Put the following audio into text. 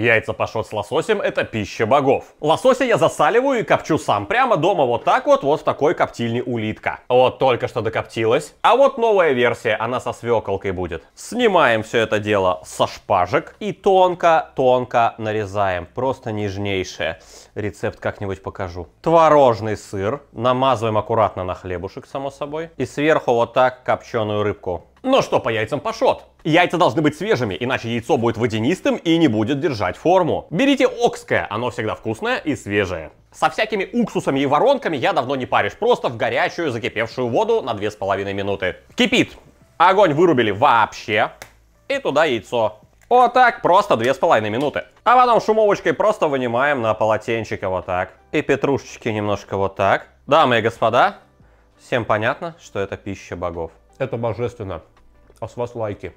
Яйца пашот с лососем – это пища богов. Лосося я засаливаю и копчу сам прямо дома вот так вот, вот в такой коптильне улитка. Вот только что докоптилась. А вот новая версия, она со свеколкой будет. Снимаем все это дело со шпажек и тонко-тонко нарезаем. Просто нежнейшее. Рецепт как-нибудь покажу. Творожный сыр намазываем аккуратно на хлебушек, само собой. И сверху вот так копченую рыбку. Но что по яйцам пошот? Яйца должны быть свежими, иначе яйцо будет водянистым и не будет держать форму. Берите окское, оно всегда вкусное и свежее. Со всякими уксусами и воронками я давно не паришь, просто в горячую закипевшую воду на 2,5 минуты. Кипит. Огонь вырубили вообще. И туда яйцо. Вот так, просто 2,5 минуты. А потом шумовочкой просто вынимаем на полотенчике вот так. И петрушечки немножко вот так. Дамы и господа, всем понятно, что это пища богов. Это божественно. А с вас лайки.